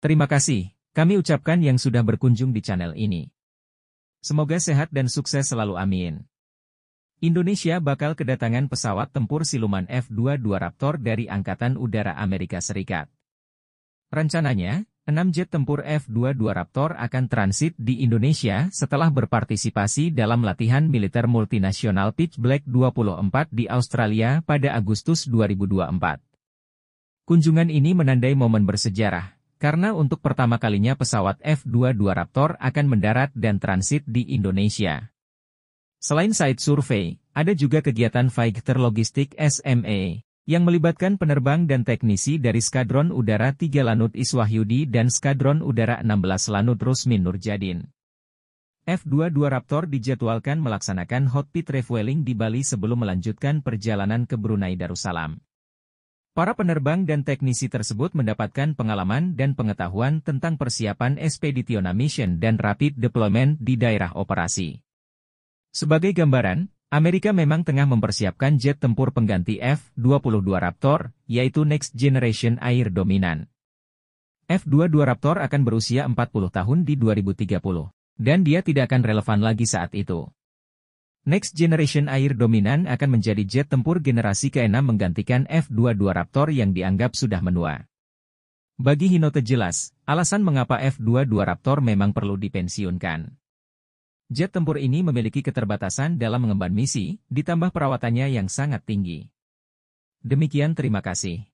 Terima kasih, kami ucapkan yang sudah berkunjung di channel ini. Semoga sehat dan sukses selalu amin. Indonesia bakal kedatangan pesawat tempur siluman F-22 Raptor dari Angkatan Udara Amerika Serikat. Rencananya, 6 jet tempur F-22 Raptor akan transit di Indonesia setelah berpartisipasi dalam latihan militer multinasional Pitch Black 24 di Australia pada Agustus 2024. Kunjungan ini menandai momen bersejarah karena untuk pertama kalinya pesawat F-22 Raptor akan mendarat dan transit di Indonesia. Selain site survei, ada juga kegiatan Fighter Logistik SMA e, yang melibatkan penerbang dan teknisi dari Skadron Udara 3 Lanut Iswahyudi dan Skadron Udara 16 Lanut Rusmin Nurjadin. F-22 Raptor dijadwalkan melaksanakan hot pit refueling di Bali sebelum melanjutkan perjalanan ke Brunei Darussalam. Para penerbang dan teknisi tersebut mendapatkan pengalaman dan pengetahuan tentang persiapan Expeditiona Mission dan Rapid Deployment di daerah operasi. Sebagai gambaran, Amerika memang tengah mempersiapkan jet tempur pengganti F-22 Raptor, yaitu Next Generation Air Dominant. F-22 Raptor akan berusia 40 tahun di 2030, dan dia tidak akan relevan lagi saat itu. Next Generation Air dominan akan menjadi jet tempur generasi ke-6 menggantikan F-22 Raptor yang dianggap sudah menua. Bagi Hinote jelas, alasan mengapa F-22 Raptor memang perlu dipensiunkan. Jet tempur ini memiliki keterbatasan dalam mengemban misi, ditambah perawatannya yang sangat tinggi. Demikian terima kasih.